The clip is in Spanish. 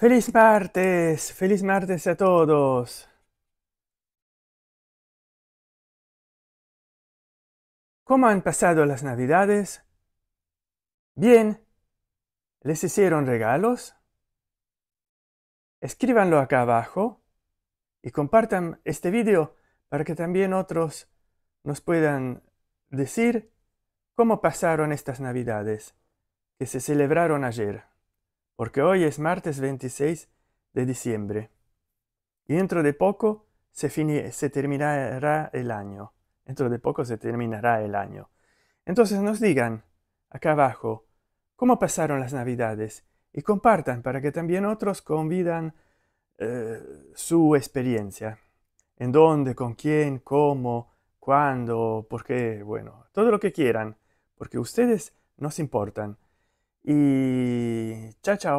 Feliz martes, feliz martes a todos. ¿Cómo han pasado las navidades? Bien. ¿Les hicieron regalos? Escríbanlo acá abajo y compartan este vídeo para que también otros nos puedan decir cómo pasaron estas navidades que se celebraron ayer porque hoy es martes 26 de diciembre. Y dentro de poco se, terminará el año. Dentro de poco se terminará el año. Entonces nos digan acá abajo cómo pasaron las navidades y compartan para que también otros convidan eh, su experiencia. En dónde, con quién, cómo, cuándo, por qué, bueno, todo lo que quieran, porque ustedes nos importan. Chao, chao.